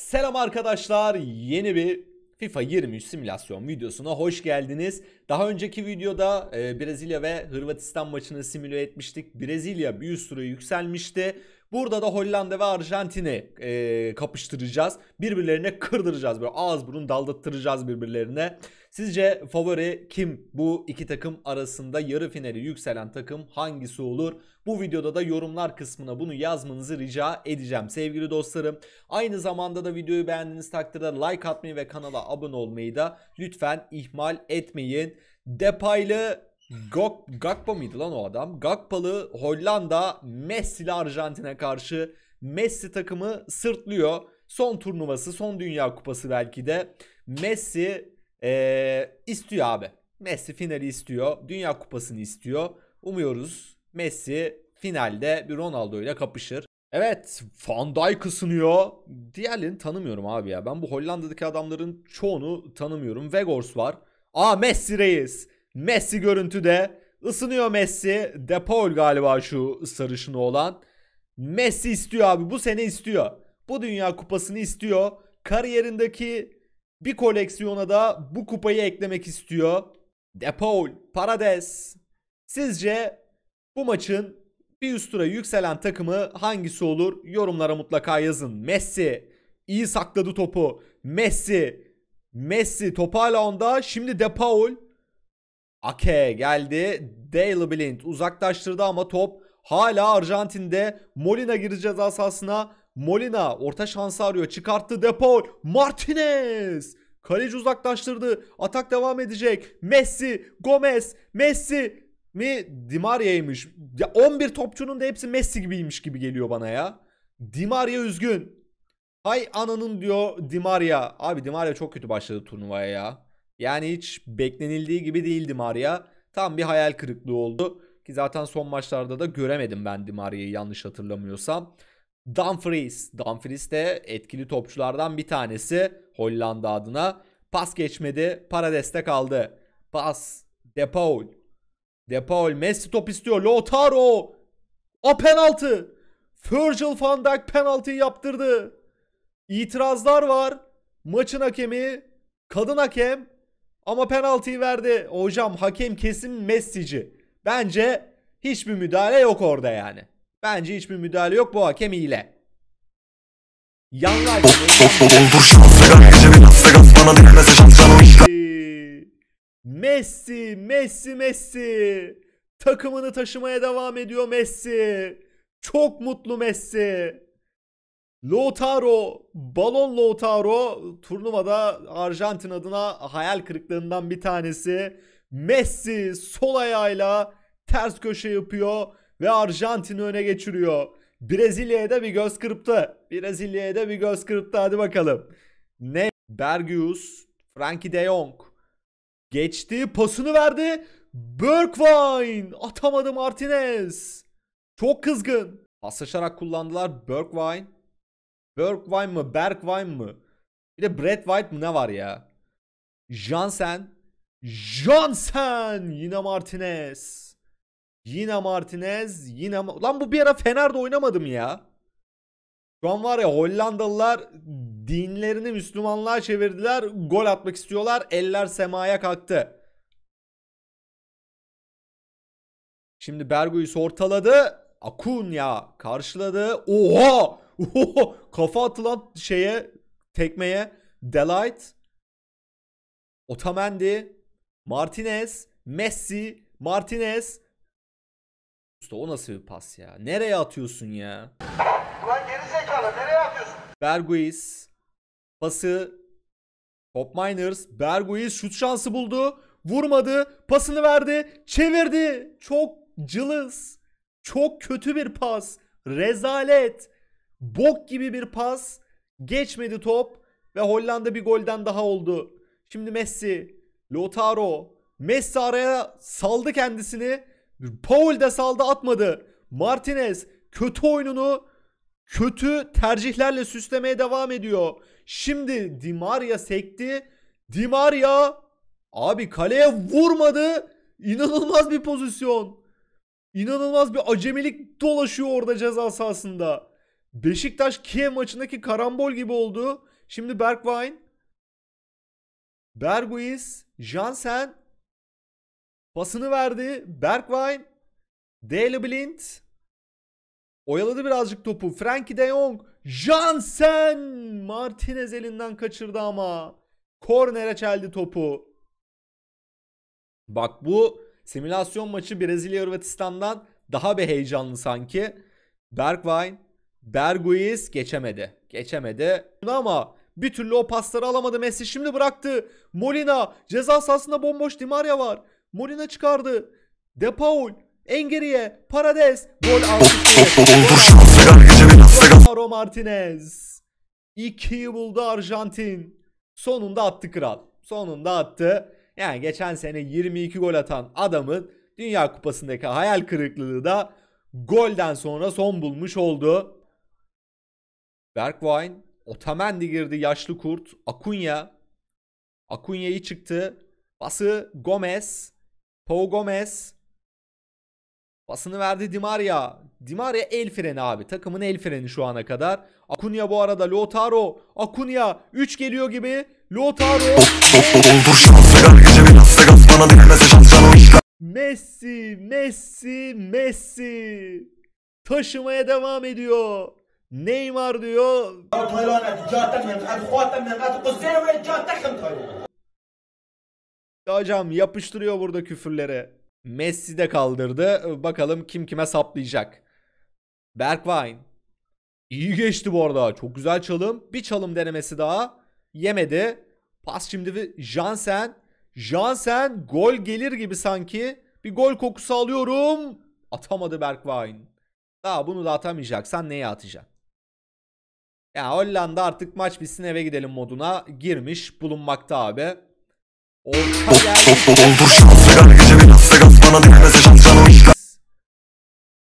Selam arkadaşlar. Yeni bir FIFA 23 simülasyon videosuna hoş geldiniz. Daha önceki videoda e, Brezilya ve Hırvatistan maçını simüle etmiştik. Brezilya bir üst tura yükselmişti. Burada da Hollanda ve Arjantin'i e, kapıştıracağız. Birbirlerine kırdıracağız. Böyle ağız burun daldattıracağız birbirlerine. Sizce favori kim? Bu iki takım arasında yarı finali yükselen takım hangisi olur? Bu videoda da yorumlar kısmına bunu yazmanızı rica edeceğim sevgili dostlarım. Aynı zamanda da videoyu beğendiğiniz takdirde like atmayı ve kanala abone olmayı da lütfen ihmal etmeyin. Depaylı Gok, Gakpo mıydı lan o adam? Gakpa'lı Hollanda Messi'li Arjantin'e karşı Messi takımı sırtlıyor. Son turnuvası, son Dünya Kupası belki de Messi ee, istiyor abi. Messi finali istiyor. Dünya kupasını istiyor. Umuyoruz Messi finalde bir Ronaldo ile kapışır. Evet Van Dijk ısınıyor. Diğerlerini tanımıyorum abi ya. Ben bu Hollanda'daki adamların çoğunu tanımıyorum. Vegors var. Aa Messi reis. Messi görüntüde. Isınıyor Messi. Depol galiba şu sarışını olan. Messi istiyor abi. Bu sene istiyor. Bu Dünya Kupası'nı istiyor. Kariyerindeki bir koleksiyona da bu kupayı eklemek istiyor. Depaul, Parades. Sizce bu maçın bir üst tura yükselen takımı hangisi olur? Yorumlara mutlaka yazın. Messi iyi sakladı topu. Messi. Messi top hala onda. Şimdi De Paul. Ake geldi. Dale Blind uzaklaştırdı ama top hala Arjantin'de. Molina gireceğiz asasına. Molina orta şansı arıyor. Çıkarttı Depol. Martinez. Kaleci uzaklaştırdı. Atak devam edecek. Messi, Gomez, Messi mi Dimaria'ymış. Ya 11 topçunun da hepsi Messi gibiymiş gibi geliyor bana ya. Dimaria üzgün. Hay ananın diyor Dimaria. Abi Dimaria çok kötü başladı turnuvaya ya. Yani hiç beklenildiği gibi değil Dimaria. Tam bir hayal kırıklığı oldu. Ki zaten son maçlarda da göremedim ben Dimaria'yı yanlış hatırlamıyorsam. Dumfries. Dumfries de etkili topçulardan bir tanesi Hollanda adına. Pas geçmedi. Parades'te kaldı. Pas. De Paul. De Paul Messi top istiyor. Lautaro. O penaltı. Virgil van Dijk penaltıyı yaptırdı. İtirazlar var. Maçın hakemi kadın hakem ama penaltıyı verdi. Hocam hakem kesin Messi'ci. Bence hiçbir müdahale yok orada yani. Bence hiçbir müdahale yok bu hakem ile. Yanlış. Messi, Messi, Messi. Takımını taşımaya devam ediyor Messi. Çok mutlu Messi. Lautaro, balon Lautaro turnuvada Arjantin adına hayal kırıklığından bir tanesi. Messi sol ayağıyla ters köşe yapıyor ve Arjantin'i öne geçiriyor. Brezilya'ya da bir göz kırptı. Brezilya'ya da bir göz kırptı hadi bakalım. Ne? Bergius, Frankie de Jong. Geçti, pasını verdi. Bergwijn atamadı Martinez. Çok kızgın. Paslaşarak kullandılar Bergwijn. Bergwijn mı? Bergwijn mı? Bir de Brad White mı ne var ya? Jansen. Jansen yine Martinez. Yine Martinez. Yine... Lan bu bir ara Fener'de oynamadım ya. Şu an var ya Hollandalılar dinlerini Müslümanlığa çevirdiler. Gol atmak istiyorlar. Eller semaya kalktı. Şimdi Bergo'yu sortaladı, Akun ya karşıladı. Oha! Oho! Kafa atılan şeye, tekmeye. Delight. Otamendi. Martinez. Messi. Martinez. Usta o nasıl bir pas ya? Nereye atıyorsun ya? Ulan geri nereye atıyorsun? Berguiz pası Top Miners Berguiz şut şansı buldu. Vurmadı. Pasını verdi. Çevirdi. Çok cılız. Çok kötü bir pas. Rezalet. Bok gibi bir pas. Geçmedi top ve Hollanda bir golden daha oldu. Şimdi Messi, Lautaro, Messi araya saldı kendisini. Paul de saldı atmadı. Martinez kötü oyununu kötü tercihlerle süslemeye devam ediyor. Şimdi Dimaria sekti. Dimaria abi kaleye vurmadı. İnanılmaz bir pozisyon. İnanılmaz bir acemilik dolaşıyor orada ceza sahasında. Beşiktaş Kiev maçındaki karambol gibi oldu. Şimdi Bergwijn, Berguis, Jansen Pasını verdi. Bergwijn. Dale Blind. Oyaladı birazcık topu. Frankie de Jong. Jansen. Martinez elinden kaçırdı ama. Kornere çeldi topu. Bak bu simülasyon maçı Brezilya Hırvatistan'dan daha bir heyecanlı sanki. Bergwijn, Berguiz geçemedi. Geçemedi ama bir türlü o pasları alamadı Messi. Şimdi bıraktı. Molina ceza sahasında bomboş Dimaria var. Molina çıkardı. De Paul. Engeriye. Parades. Gol Alvaro Martinez. 2'yi buldu Arjantin. Sonunda attı kral. Sonunda attı. Yani geçen sene 22 gol atan adamın Dünya Kupası'ndaki hayal kırıklığı da golden sonra son bulmuş oldu. Bergwijn, Otamendi girdi yaşlı kurt, Akunya, Akunya'yı çıktı. Bası Gomez, Pau Gomez. basını verdi Di Maria, Di Maria el freni abi. Takımın el freni şu ana kadar. Acuna bu arada Lautaro. Acuna 3 geliyor gibi. Lautaro. Messi, Messi, Messi. Taşımaya devam ediyor. Neymar diyor hocam yapıştırıyor burada küfürleri. Messi de kaldırdı. Bakalım kim kime saplayacak. Bergwijn. İyi geçti bu arada. Çok güzel çalım. Bir çalım denemesi daha. Yemedi. Pas şimdi Jansen. Jansen gol gelir gibi sanki. Bir gol kokusu alıyorum. Atamadı Bergwijn. Daha bunu da atamayacak. Sen neye atacaksın? Ya Hollanda artık maç bitsin eve gidelim moduna girmiş bulunmakta abi.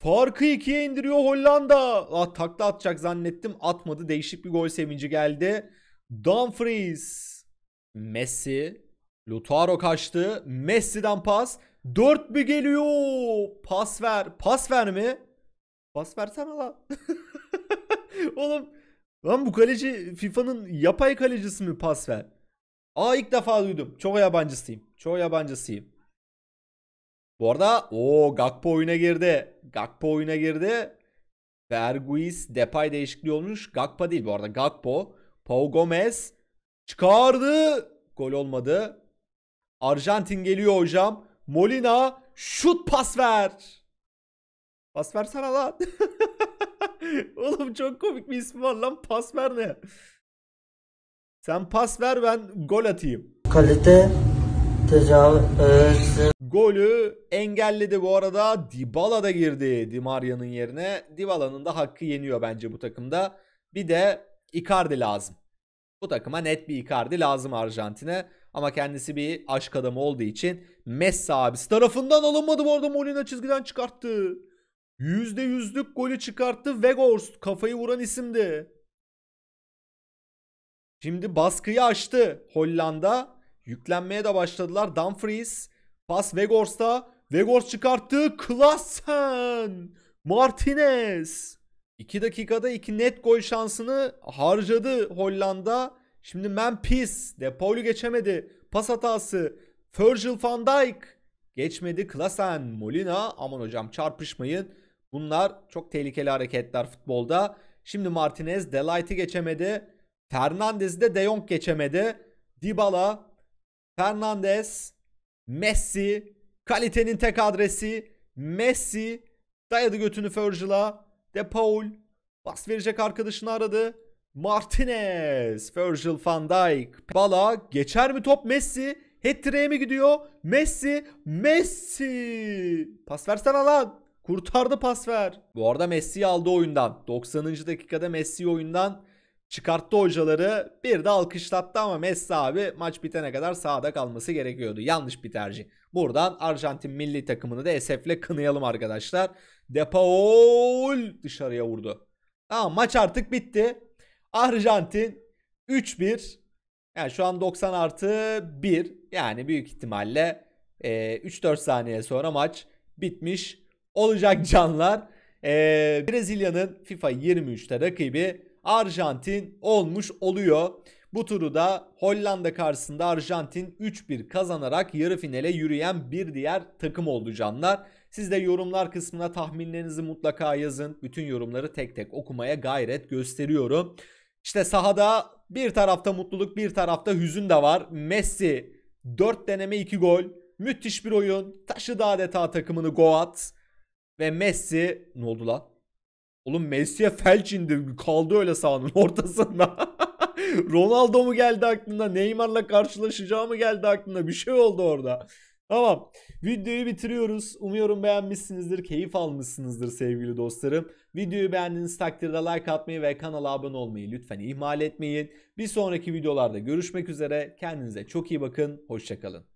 Farkı ikiye indiriyor Hollanda. Ah, takla atacak zannettim. Atmadı. Değişik bir gol sevinci geldi. Dumfries. Messi. Lutaro kaçtı. Messi'den pas. Dört bir geliyor. Pas ver. Pas ver mi? Pas versene lan. Oğlum. Lan bu kaleci FIFA'nın yapay kalecisi mi pas ver? Aa ilk defa duydum. Çoğu yabancısıyım. Çoğu yabancısıyım. Bu arada o Gakpo oyuna girdi. Gakpo oyuna girdi. Berguis Depay değişikliği olmuş. Gakpo değil bu arada. Gakpo. Pau Gomez çıkardı. Gol olmadı. Arjantin geliyor hocam. Molina şut pas ver. Pas versene lan. Oğlum çok komik bir ismi var lan. Pas ver ne? Sen pas ver ben gol atayım. Kalite tecavüz. Golü engelledi bu arada. Dybala da girdi Di Maria'nın yerine. Dybala'nın da hakkı yeniyor bence bu takımda. Bir de Icardi lazım. Bu takıma net bir Icardi lazım Arjantin'e. Ama kendisi bir aşk adamı olduğu için Messi abisi tarafından alınmadı bu arada Molina çizgiden çıkarttı. %100'lük golü çıkarttı. Weghorst kafayı vuran isimdi. Şimdi baskıyı açtı Hollanda. Yüklenmeye de başladılar. Dumfries. Pas Vegors'ta. Vegors çıkarttı. Klassen. Martinez. 2 dakikada 2 net gol şansını harcadı Hollanda. Şimdi Memphis. De geçemedi. Pas hatası. Virgil van Dijk. Geçmedi. Klassen. Molina. Aman hocam çarpışmayın. Bunlar çok tehlikeli hareketler futbolda. Şimdi Martinez Delight'i geçemedi. Fernandez'i de De Jong geçemedi. Dybala, Fernandez, Messi, kalitenin tek adresi Messi. Dayadı götünü Fergal'a. De Paul bas verecek arkadaşını aradı. Martinez, Virgil van Dijk, Bala geçer mi top Messi? Hattrick'e mi gidiyor? Messi, Messi! Pas versene lan. Kurtardı pas ver. Bu arada Messi aldı oyundan. 90. dakikada Messi oyundan Çıkarttı hocaları bir de alkışlattı ama Messi abi maç bitene kadar sahada kalması gerekiyordu. Yanlış bir tercih. Buradan Arjantin milli takımını da esefle kınayalım arkadaşlar. Depaul dışarıya vurdu. Tamam maç artık bitti. Arjantin 3-1. Yani şu an 90 artı 1. Yani büyük ihtimalle 3-4 e, saniye sonra maç bitmiş olacak canlar. E, Brezilya'nın FIFA 23'te rakibi Arjantin olmuş oluyor. Bu turu da Hollanda karşısında Arjantin 3-1 kazanarak yarı finale yürüyen bir diğer takım oldu canlar. Siz de yorumlar kısmına tahminlerinizi mutlaka yazın. Bütün yorumları tek tek okumaya gayret gösteriyorum. İşte sahada bir tarafta mutluluk bir tarafta hüzün de var. Messi 4 deneme 2 gol. Müthiş bir oyun. Taşıdı adeta takımını Goat. Ve Messi ne oldu lan? Oğlum Messi'ye felç indi. Kaldı öyle sahanın ortasında. Ronaldo mu geldi aklına? Neymar'la karşılaşacağı mı geldi aklına? Bir şey oldu orada. Tamam. Videoyu bitiriyoruz. Umuyorum beğenmişsinizdir, keyif almışsınızdır sevgili dostlarım. Videoyu beğendiğiniz takdirde like atmayı ve kanala abone olmayı lütfen ihmal etmeyin. Bir sonraki videolarda görüşmek üzere. Kendinize çok iyi bakın. Hoşçakalın.